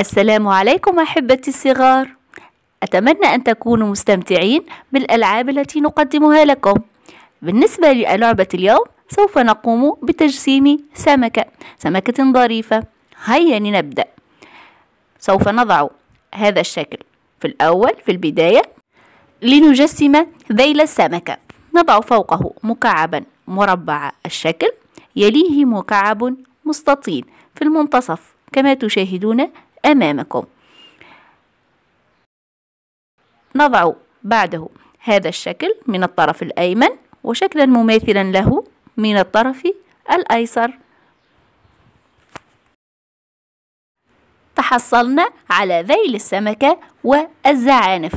السلام عليكم أحبتي الصغار أتمنى أن تكونوا مستمتعين بالألعاب التي نقدمها لكم بالنسبة للعبة اليوم سوف نقوم بتجسيم سمكة سمكة ظريفة هيا لنبدأ سوف نضع هذا الشكل في الأول في البداية لنجسم ذيل السمكة نضع فوقه مكعبا مربع الشكل يليه مكعب مستطيل في المنتصف كما تشاهدون أمامكم نضع بعده هذا الشكل من الطرف الأيمن وشكلا مماثلا له من الطرف الأيسر تحصلنا على ذيل السمكة والزعانف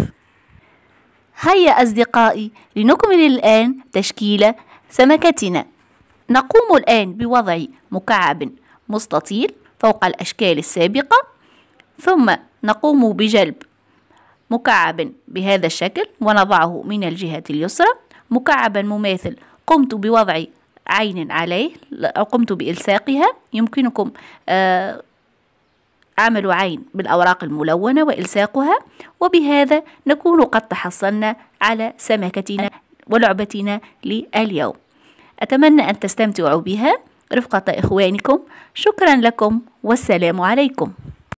هيا أصدقائي لنكمل الآن تشكيل سمكتنا نقوم الآن بوضع مكعب مستطيل فوق الأشكال السابقة ثم نقوم بجلب مكعب بهذا الشكل ونضعه من الجهة اليسرى مكعبا مماثل قمت بوضع عين عليه أو قمت بإلساقها يمكنكم آه، عمل عين بالأوراق الملونة وإلساقها وبهذا نكون قد تحصلنا على سمكتنا ولعبتنا لليوم أتمنى أن تستمتعوا بها رفقة إخوانكم شكرا لكم والسلام عليكم